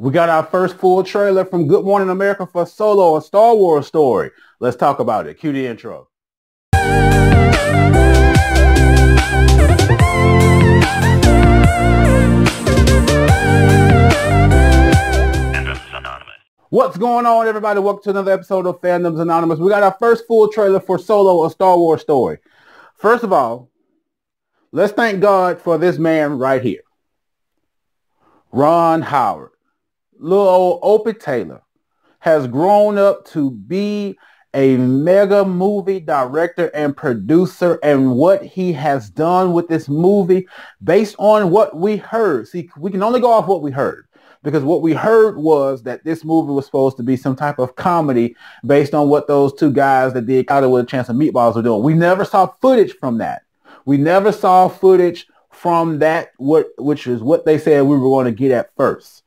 We got our first full trailer from Good Morning America for Solo, a Star Wars story. Let's talk about it. Cue the intro. What's going on, everybody? Welcome to another episode of Fandoms Anonymous. We got our first full trailer for Solo, a Star Wars story. First of all, let's thank God for this man right here, Ron Howard little old Opie Taylor has grown up to be a mega movie director and producer and what he has done with this movie based on what we heard. See, we can only go off what we heard because what we heard was that this movie was supposed to be some type of comedy based on what those two guys that did Out with a Chance of Meatballs were doing. We never saw footage from that. We never saw footage from that, what, which is what they said we were going to get at first.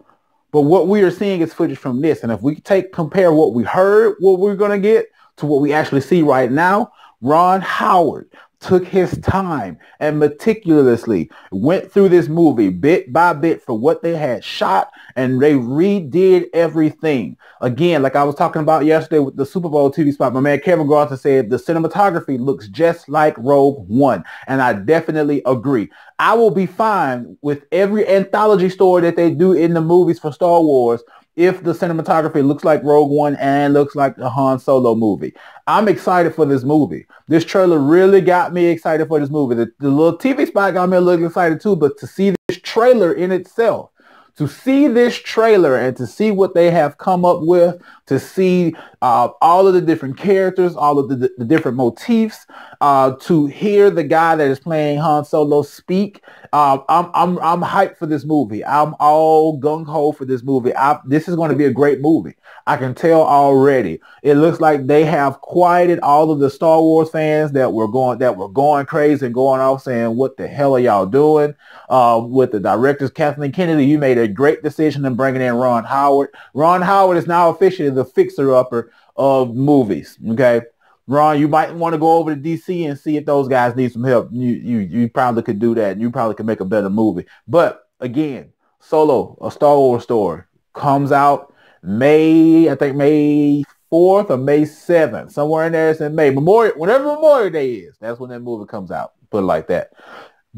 But what we are seeing is footage from this. And if we take compare what we heard, what we're going to get to what we actually see right now, Ron Howard took his time and meticulously went through this movie bit by bit for what they had shot and they redid everything. Again, like I was talking about yesterday with the Super Bowl TV spot, my man Kevin Garza said the cinematography looks just like Rogue One. And I definitely agree. I will be fine with every anthology story that they do in the movies for Star Wars if the cinematography looks like Rogue One and looks like the Han Solo movie. I'm excited for this movie. This trailer really got me excited for this movie. The, the little TV spot got me a little excited too, but to see this trailer in itself, to see this trailer and to see what they have come up with, to see uh, all of the different characters, all of the, the different motifs, uh, to hear the guy that is playing Han Solo speak, um, I'm I'm I'm hyped for this movie. I'm all gung ho for this movie. I, this is going to be a great movie. I can tell already. It looks like they have quieted all of the Star Wars fans that were going that were going crazy and going off saying, "What the hell are y'all doing?" Uh, with the directors, Kathleen Kennedy, you made a great decision in bringing in Ron Howard. Ron Howard is now officially the fixer upper of movies. Okay. Ron, you might want to go over to DC and see if those guys need some help. You you you probably could do that. You probably could make a better movie. But again, Solo, a Star Wars story, comes out May, I think May 4th or May 7th, somewhere in there. It's in May. Memorial, whenever Memorial Day is, that's when that movie comes out. Put it like that.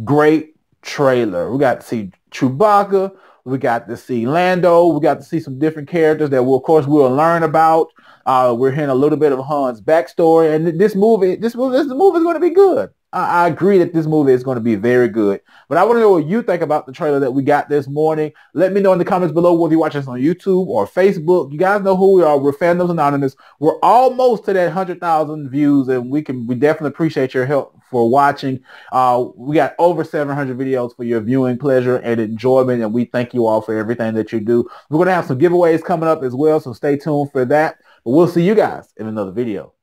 Great trailer. We got to see Chewbacca. We got to see Lando. We got to see some different characters that, we, of course, we'll learn about. Uh, we're hearing a little bit of Han's backstory, and this movie, this movie, this movie is going to be good. I, I agree that this movie is going to be very good. But I want to know what you think about the trailer that we got this morning. Let me know in the comments below whether you watch us on YouTube or Facebook. You guys know who we are. We're Fandoms Anonymous. We're almost to that 100,000 views, and we can we definitely appreciate your help for watching. Uh, we got over 700 videos for your viewing pleasure and enjoyment, and we thank you all for everything that you do. We're going to have some giveaways coming up as well, so stay tuned for that. But we'll see you guys in another video.